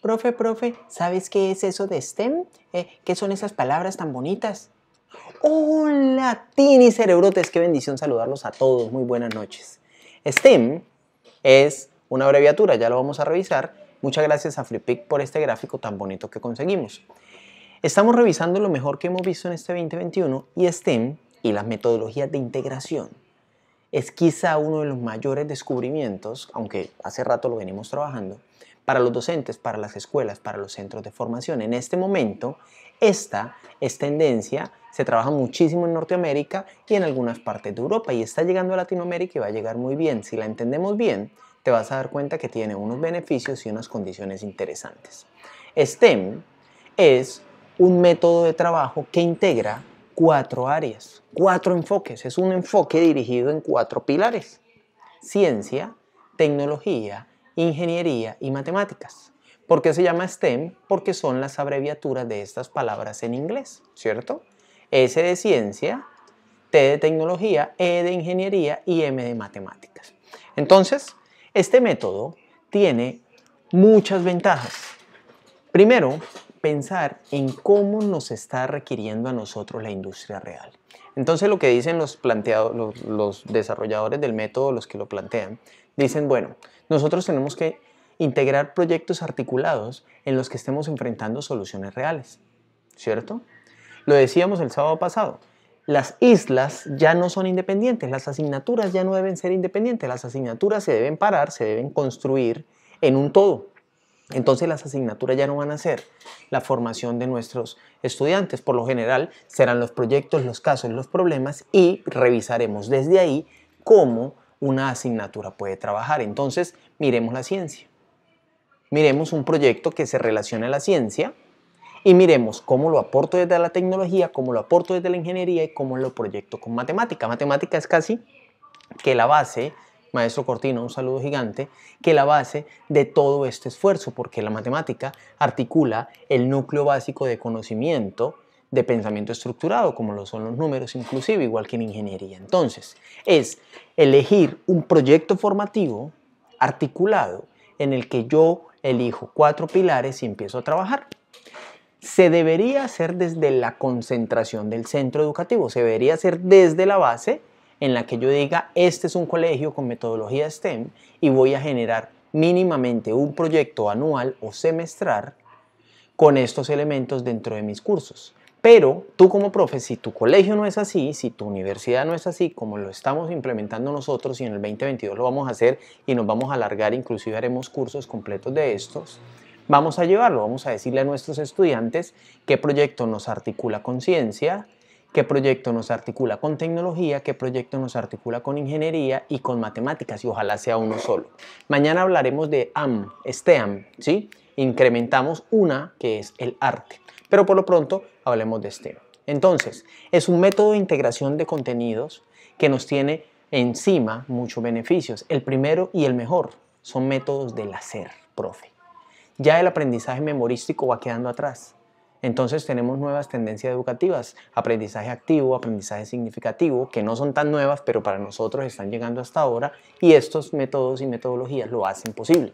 profe, profe, ¿sabes qué es eso de STEM? Eh, ¿Qué son esas palabras tan bonitas? Hola, Tini Cerebrotes, qué bendición saludarlos a todos, muy buenas noches. STEM es una abreviatura, ya lo vamos a revisar. Muchas gracias a FreePic por este gráfico tan bonito que conseguimos. Estamos revisando lo mejor que hemos visto en este 2021 y STEM y las metodologías de integración es quizá uno de los mayores descubrimientos, aunque hace rato lo venimos trabajando, para los docentes, para las escuelas, para los centros de formación. En este momento, esta es tendencia, se trabaja muchísimo en Norteamérica y en algunas partes de Europa y está llegando a Latinoamérica y va a llegar muy bien. Si la entendemos bien, te vas a dar cuenta que tiene unos beneficios y unas condiciones interesantes. STEM es un método de trabajo que integra cuatro áreas, cuatro enfoques. Es un enfoque dirigido en cuatro pilares. Ciencia, tecnología, ingeniería y matemáticas. ¿Por qué se llama STEM? Porque son las abreviaturas de estas palabras en inglés, ¿cierto? S de ciencia, T de tecnología, E de ingeniería y M de matemáticas. Entonces, este método tiene muchas ventajas. Primero, pensar en cómo nos está requiriendo a nosotros la industria real. Entonces lo que dicen los, planteados, los, desarrolladores del método, los que lo plantean, dicen, bueno, nosotros tenemos que integrar proyectos articulados en los que estemos enfrentando soluciones reales, ¿cierto? Lo decíamos el sábado pasado, las islas ya no son independientes, las asignaturas ya no deben ser independientes, las asignaturas se deben parar, se deben construir en un todo. Entonces las asignaturas ya no van a ser la formación de nuestros estudiantes. Por lo general serán los proyectos, los casos, los problemas y revisaremos desde ahí cómo una asignatura puede trabajar. Entonces miremos la ciencia. Miremos un proyecto que se relaciona a la ciencia y miremos cómo lo aporto desde la tecnología, cómo lo aporto desde la ingeniería y cómo lo proyecto con matemática. Matemática es casi que la base maestro Cortina, un saludo gigante, que la base de todo este esfuerzo, porque la matemática articula el núcleo básico de conocimiento de pensamiento estructurado, como lo son los números inclusive, igual que en ingeniería. Entonces, es elegir un proyecto formativo articulado en el que yo elijo cuatro pilares y empiezo a trabajar se debería hacer desde la concentración del centro educativo, se debería hacer desde la base en la que yo diga, este es un colegio con metodología STEM y voy a generar mínimamente un proyecto anual o semestral con estos elementos dentro de mis cursos. Pero tú como profe, si tu colegio no es así, si tu universidad no es así, como lo estamos implementando nosotros y en el 2022 lo vamos a hacer y nos vamos a alargar, inclusive haremos cursos completos de estos, vamos a llevarlo, vamos a decirle a nuestros estudiantes qué proyecto nos articula con ciencia, qué proyecto nos articula con tecnología, qué proyecto nos articula con ingeniería y con matemáticas y ojalá sea uno solo. Mañana hablaremos de AM, STEAM, ¿sí? Incrementamos una que es el arte, pero por lo pronto hablemos de STEAM. Entonces, es un método de integración de contenidos que nos tiene encima muchos beneficios. El primero y el mejor son métodos del hacer, profe. Ya el aprendizaje memorístico va quedando atrás entonces tenemos nuevas tendencias educativas, aprendizaje activo, aprendizaje significativo, que no son tan nuevas, pero para nosotros están llegando hasta ahora y estos métodos y metodologías lo hacen posible.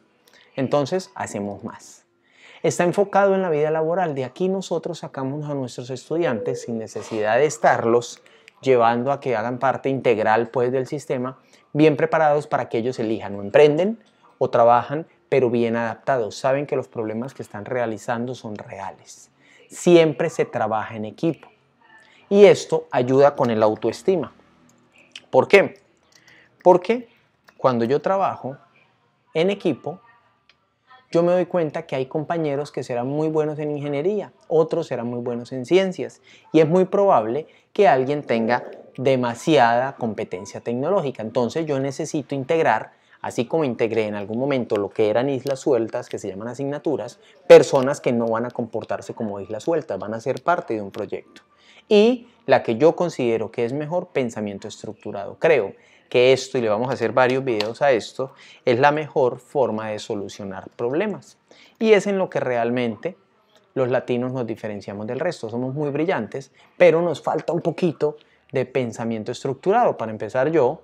Entonces, hacemos más. Está enfocado en la vida laboral. De aquí nosotros sacamos a nuestros estudiantes sin necesidad de estarlos llevando a que hagan parte integral pues del sistema, bien preparados para que ellos elijan o emprenden o trabajan, pero bien adaptados. Saben que los problemas que están realizando son reales siempre se trabaja en equipo. Y esto ayuda con el autoestima. ¿Por qué? Porque cuando yo trabajo en equipo, yo me doy cuenta que hay compañeros que serán muy buenos en ingeniería, otros serán muy buenos en ciencias, y es muy probable que alguien tenga demasiada competencia tecnológica. Entonces yo necesito integrar Así como integré en algún momento lo que eran islas sueltas, que se llaman asignaturas, personas que no van a comportarse como islas sueltas, van a ser parte de un proyecto. Y la que yo considero que es mejor, pensamiento estructurado. Creo que esto, y le vamos a hacer varios videos a esto, es la mejor forma de solucionar problemas. Y es en lo que realmente los latinos nos diferenciamos del resto. Somos muy brillantes, pero nos falta un poquito de pensamiento estructurado. Para empezar yo,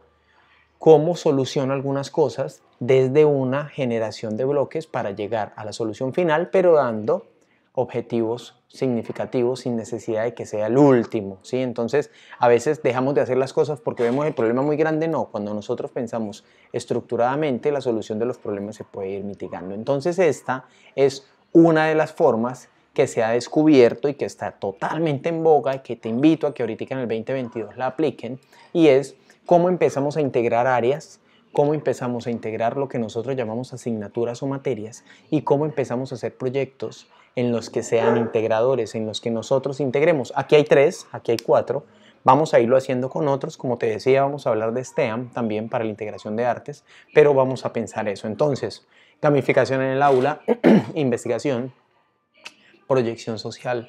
cómo soluciona algunas cosas desde una generación de bloques para llegar a la solución final, pero dando objetivos significativos sin necesidad de que sea el último, ¿sí? Entonces, a veces dejamos de hacer las cosas porque vemos el problema muy grande, no, cuando nosotros pensamos estructuradamente, la solución de los problemas se puede ir mitigando. Entonces, esta es una de las formas que se ha descubierto y que está totalmente en boga y que te invito a que ahorita en el 2022 la apliquen y es cómo empezamos a integrar áreas, cómo empezamos a integrar lo que nosotros llamamos asignaturas o materias y cómo empezamos a hacer proyectos en los que sean integradores, en los que nosotros integremos. Aquí hay tres, aquí hay cuatro. Vamos a irlo haciendo con otros, como te decía, vamos a hablar de STEAM también para la integración de artes, pero vamos a pensar eso. Entonces, gamificación en el aula, investigación, proyección social,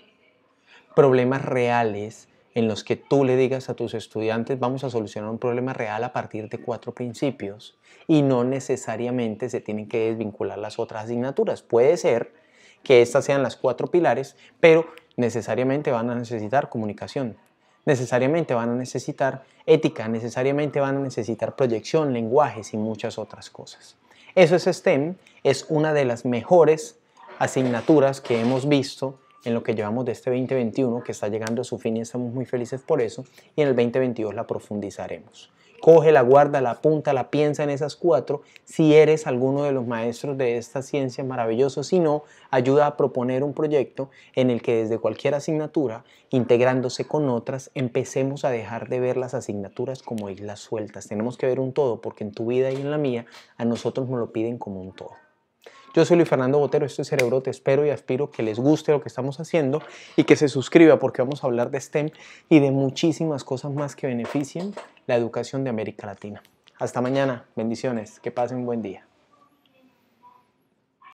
problemas reales en los que tú le digas a tus estudiantes vamos a solucionar un problema real a partir de cuatro principios y no necesariamente se tienen que desvincular las otras asignaturas. Puede ser que estas sean las cuatro pilares, pero necesariamente van a necesitar comunicación, necesariamente van a necesitar ética, necesariamente van a necesitar proyección, lenguajes y muchas otras cosas. Eso es STEM, es una de las mejores asignaturas que hemos visto en lo que llevamos de este 2021 que está llegando a su fin y estamos muy felices por eso y en el 2022 la profundizaremos. Coge la guarda, la apunta, la piensa en esas cuatro. Si eres alguno de los maestros de esta ciencia, maravilloso. Si no, ayuda a proponer un proyecto en el que desde cualquier asignatura, integrándose con otras, empecemos a dejar de ver las asignaturas como islas sueltas. Tenemos que ver un todo porque en tu vida y en la mía a nosotros nos lo piden como un todo. Yo soy Luis Fernando Botero, esto es Cerebro, te espero y aspiro que les guste lo que estamos haciendo y que se suscriba porque vamos a hablar de STEM y de muchísimas cosas más que beneficien la educación de América Latina. Hasta mañana, bendiciones, que pasen un buen día.